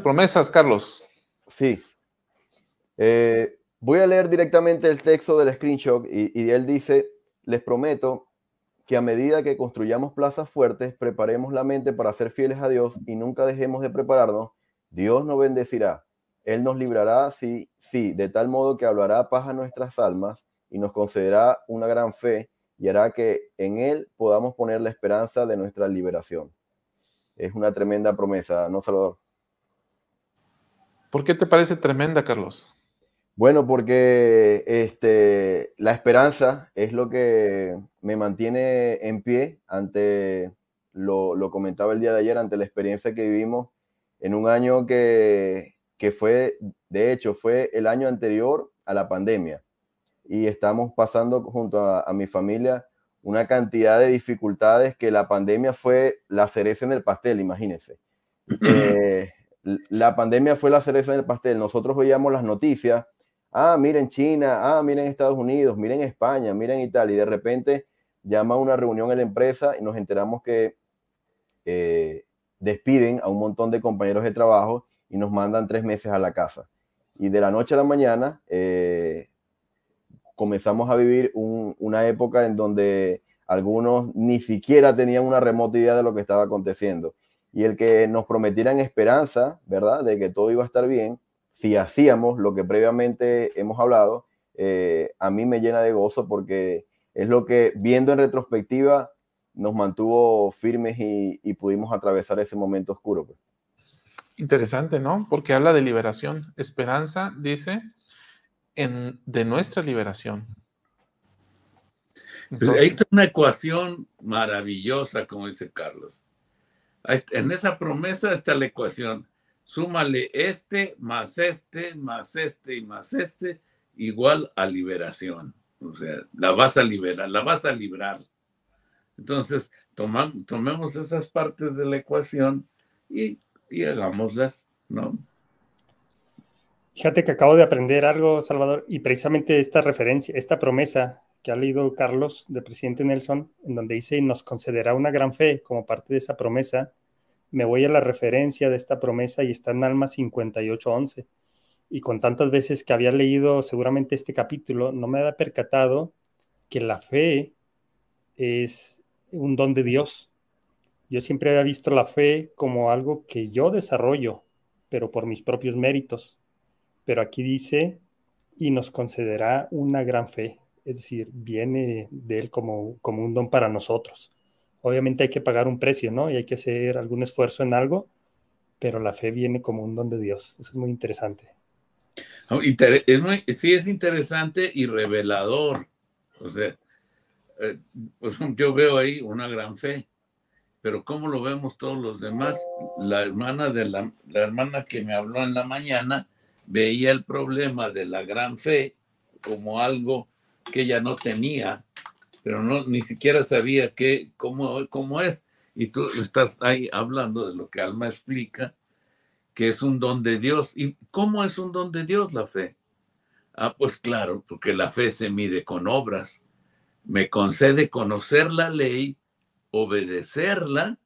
promesas, Carlos. Sí. Eh, voy a leer directamente el texto del screenshot y, y él dice, les prometo que a medida que construyamos plazas fuertes, preparemos la mente para ser fieles a Dios y nunca dejemos de prepararnos. Dios nos bendecirá. Él nos librará, sí, sí, de tal modo que hablará paz a nuestras almas y nos concederá una gran fe y hará que en Él podamos poner la esperanza de nuestra liberación. Es una tremenda promesa, ¿no, Salvador? ¿Por qué te parece tremenda, Carlos? Bueno, porque este, la esperanza es lo que me mantiene en pie ante, lo, lo comentaba el día de ayer, ante la experiencia que vivimos en un año que, que fue, de hecho, fue el año anterior a la pandemia. Y estamos pasando junto a, mi familia una cantidad de dificultades que la pandemia fue la cereza en el pastel, imagínense. Eh, la pandemia fue la cereza del pastel. Nosotros veíamos las noticias, ah, miren China, ah, miren Estados Unidos, miren España, miren Italia, y de repente llama una reunión en la empresa y nos enteramos que despiden a un montón de compañeros de trabajo y nos mandan tres meses a la casa. Y de la noche a la mañana eh, comenzamos a vivir una época en donde algunos ni siquiera tenían una remota idea de lo que estaba aconteciendo y el que nos prometieran esperanza, ¿verdad?, de que todo iba a estar bien, si hacíamos lo que previamente hemos hablado, eh, a mí me llena de gozo porque es lo que, viendo en retrospectiva, nos mantuvo firmes y, pudimos atravesar ese momento oscuro. Pues. Interesante, ¿no? Porque habla de liberación. Esperanza dice en, de nuestra liberación. Pues ahí está una ecuación maravillosa, como dice Carlos en esa promesa está la ecuación. Súmale este más este más este y más este igual a liberación. O sea, la vas a liberar, la vas a librar. Entonces, tomamos tomemos esas partes de la ecuación y, y hagámoslas, ¿no? Fíjate que acabo de aprender algo, Salvador, y precisamente esta referencia, esta promesa que ha leído Carlos del presidente Nelson, en donde dice, nos concederá una gran fe como parte de esa promesa, me voy a la referencia de esta promesa y está en Alma 58.11. Y con tantas veces que había leído seguramente este capítulo, no me había percatado que la fe es un don de Dios. Yo siempre había visto la fe como algo que yo desarrollo, pero por mis propios méritos. Pero aquí dice, y nos concederá una gran fe. Es decir, viene de él como, como un don para nosotros obviamente hay que pagar un precio, ¿no? Y hay que hacer algún esfuerzo en algo, pero la fe viene como un don de Dios. Eso es muy interesante. Ah, sí, es interesante y revelador. O sea, eh, pues, yo veo ahí una gran fe, pero ¿cómo lo vemos todos los demás? La hermana, de la, la hermana que me habló en la mañana veía el problema de la gran fe como algo que ella no tenía pero no, ni siquiera sabía qué, cómo, cómo es. Y tú estás ahí hablando de lo que Alma explica, que es un don de Dios. ¿Y cómo es un don de Dios la fe? Ah, pues claro, porque la fe se mide con obras. Me concede conocer la ley, obedecerla,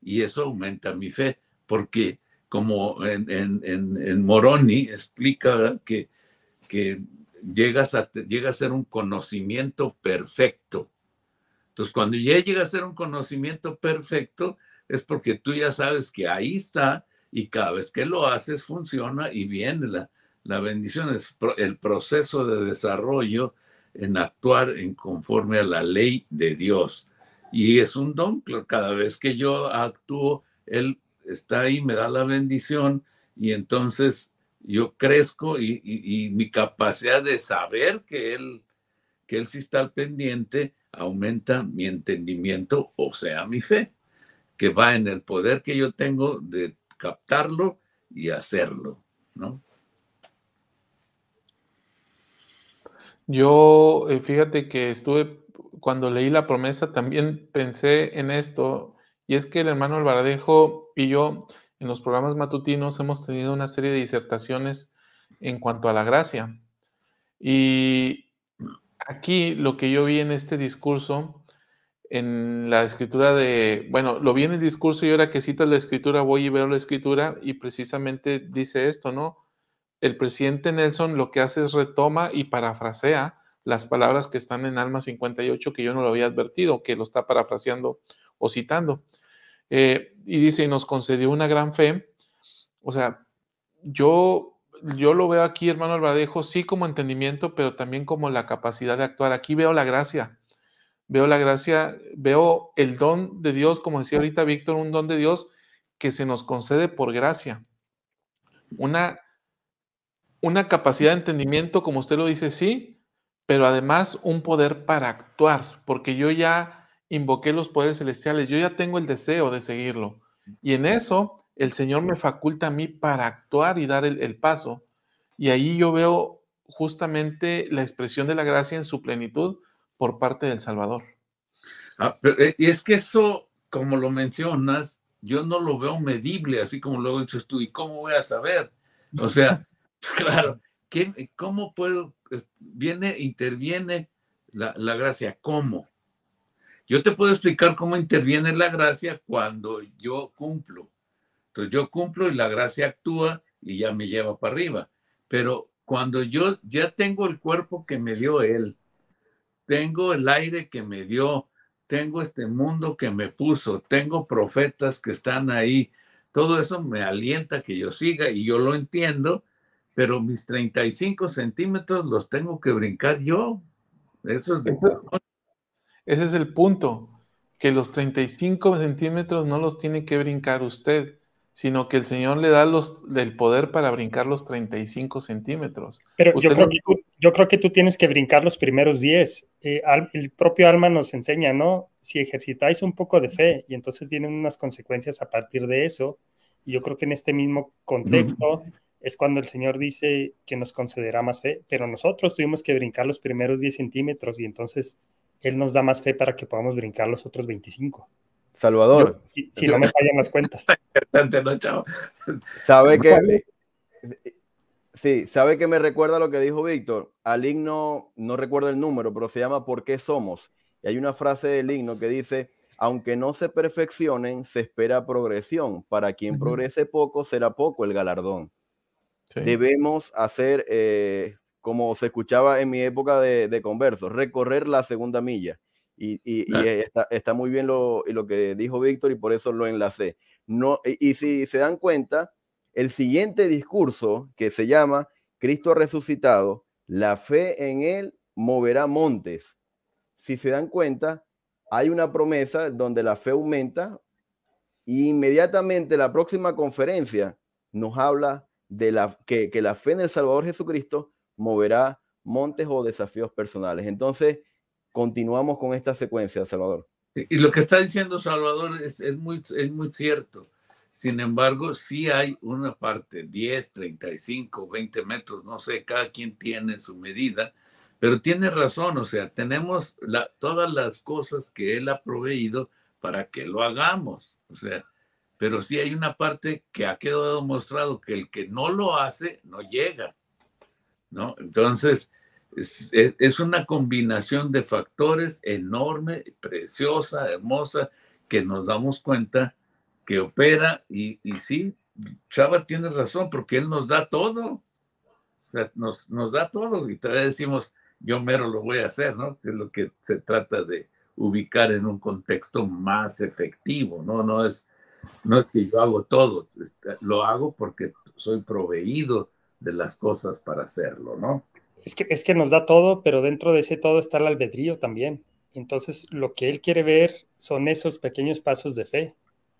y eso aumenta mi fe, porque como en, Moroni explica que, que llegas a, llega a ser un conocimiento perfecto. Entonces, cuando ya llega a ser un conocimiento perfecto, es porque tú ya sabes que ahí está y cada vez que lo haces funciona y viene la, la bendición. Es el proceso de desarrollo en actuar en conforme a la ley de Dios. Y es un don, cada vez que yo actúo, Él está ahí, me da la bendición y entonces yo crezco y, mi capacidad de saber que él, que él sí está al pendiente aumenta mi entendimiento, o sea, mi fe, que va en el poder que yo tengo de captarlo y hacerlo, ¿no? Yo, eh, fíjate que estuve, cuando leí la promesa, también pensé en esto, y es que el hermano Alvaradejo y yo, en los programas matutinos hemos tenido una serie de disertaciones en cuanto a la gracia. Y aquí lo que yo vi en este discurso, en la escritura de, bueno, lo vi en el discurso y ahora que citas la escritura, voy y veo la escritura y precisamente dice esto, ¿no? El presidente Nelson lo que hace es retoma y parafrasea las palabras que están en Alma 58, que yo no lo había advertido, que lo está parafraseando o citando. Eh, y dice, y nos concedió una gran fe. O sea, yo, yo lo veo aquí, hermano Alvarejo, sí como entendimiento, pero también como la capacidad de actuar. Aquí veo la gracia, veo la gracia, veo el don de Dios, como decía ahorita Víctor, un don de Dios que se nos concede por gracia. Una, una capacidad de entendimiento, como usted lo dice, sí, pero además un poder para actuar, porque yo ya invoqué los poderes celestiales, yo ya tengo el deseo de seguirlo. Y en eso el Señor me faculta a mí para actuar y dar el, paso. Y ahí yo veo justamente la expresión de la gracia en su plenitud por parte del Salvador. Ah, eh, y es que eso, como lo mencionas, yo no lo veo medible, así como luego dices tú, ¿y cómo voy a saber? O sea, claro, ¿cómo puedo? Eh, viene, interviene la, la gracia, ¿cómo? Yo te puedo explicar cómo interviene la gracia cuando yo cumplo. Entonces yo cumplo y la gracia actúa y ya me lleva para arriba. Pero cuando yo ya tengo el cuerpo que me dio Él, tengo el aire que me dio, tengo este mundo que me puso, tengo profetas que están ahí, todo eso me alienta que yo siga y yo lo entiendo, pero mis 35 centímetros los tengo que brincar yo. Eso es ese es el punto, que los 35 centímetros no los tiene que brincar usted, sino que el Señor le da el poder para brincar los 35 centímetros. Pero yo creo, que tú, tienes que brincar los primeros 10. Eh, el propio alma nos enseña, ¿no? Si ejercitáis un poco de fe y entonces vienen unas consecuencias a partir de eso. Y yo creo que en este mismo contexto... es cuando el Señor dice que nos concederá más fe, pero nosotros tuvimos que brincar los primeros 10 centímetros y entonces él nos da más fe para que podamos brincar los otros 25. Salvador. si, no me fallan las cuentas. Sabe que. Sí, sabe que me recuerda lo que dijo Víctor. Al himno, no recuerdo el número, pero se llama ¿Por qué somos? Y hay una frase del himno que dice: Aunque no se perfeccionen, se espera progresión. Para quien progrese poco, será poco el galardón. Debemos hacer eh, como se escuchaba en mi época de, de converso, recorrer la segunda milla. Y, e, está, muy bien lo, que dijo Víctor y por eso lo enlacé. No, y, si se dan cuenta, el siguiente discurso que se llama Cristo resucitado, la fe en él moverá montes. Si se dan cuenta, hay una promesa donde la fe aumenta y inmediatamente la próxima conferencia nos habla de la, que la fe en el Salvador Jesucristo moverá montes o desafíos personales. Entonces, continuamos con esta secuencia, Salvador. Y lo que está diciendo Salvador es, es, muy, es muy cierto. Sin embargo, sí hay una parte, 10, 35, 20 metros, no sé, cada quien tiene su medida, pero tiene razón, o sea, tenemos la, todas las cosas que él ha proveído para que lo hagamos, o sea, pero sí hay una parte que ha quedado demostrado que el que no lo hace no llega. ¿no? Entonces, es, es una combinación de factores enorme, preciosa, hermosa, que nos damos cuenta que opera y, y sí, Chava tiene razón porque él nos da todo. nos, nos da todo y todavía decimos, yo mero lo voy a hacer, ¿no? Que es lo que se trata de ubicar en un contexto más efectivo, ¿no? No es, no es que yo hago todo, este, lo hago porque soy proveído de las cosas para hacerlo, ¿no? Es que, es que nos da todo, pero dentro de ese todo está el albedrío también. Entonces, lo que Él quiere ver son esos pequeños pasos de fe.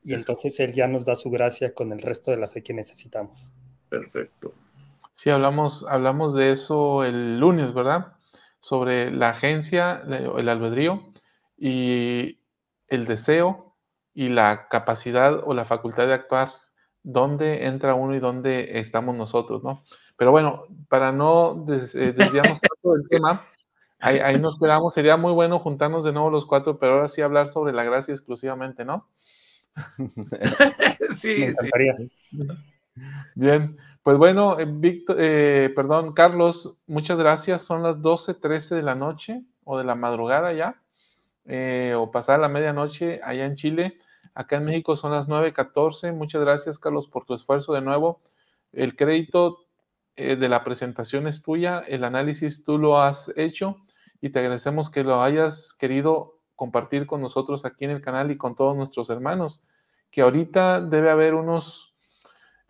Y entonces Él ya nos da su gracia con el resto de la fe que necesitamos. Perfecto. Sí, hablamos, hablamos de eso el lunes, ¿verdad? Sobre la agencia, el albedrío y el deseo y la capacidad o la facultad de actuar dónde entra uno y dónde estamos nosotros, ¿no? Pero bueno, para no eh, desviarnos tanto del tema, ahí, nos quedamos. Sería muy bueno juntarnos de nuevo los cuatro, pero ahora sí hablar sobre la gracia exclusivamente, ¿no? sí, sí. Bien, pues bueno, eh, Víctor, eh, perdón, Carlos, muchas gracias. Son las 12, 13 de la noche o de la madrugada ya, o pasar la medianoche allá en Chile. Acá en México son las 9.14. Muchas gracias, Carlos, por tu esfuerzo de nuevo. El crédito eh, de la presentación es tuya, el análisis tú lo has hecho y te agradecemos que lo hayas querido compartir con nosotros aquí en el canal y con todos nuestros hermanos, que ahorita debe haber unos,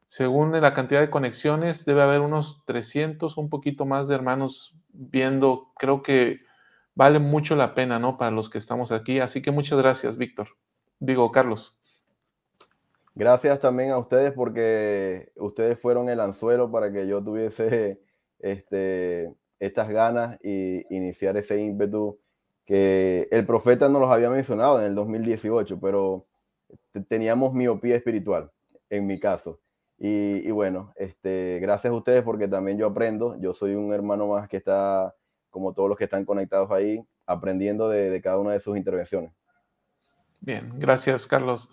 según la cantidad de conexiones, debe haber unos 300, un poquito más de hermanos viendo, creo que vale mucho la pena, ¿no? Para los que estamos aquí. Así que muchas gracias, Víctor digo, Carlos. Gracias también a ustedes porque ustedes fueron el anzuelo para que yo tuviese este, estas ganas y iniciar ese ímpetu que el profeta no los había mencionado en el 2018, pero teníamos miopía espiritual, en mi caso. Y, bueno, este, gracias a ustedes porque también yo aprendo. Yo soy un hermano más que está, como todos los que están conectados ahí, aprendiendo de cada una de sus intervenciones. Bien, gracias Carlos.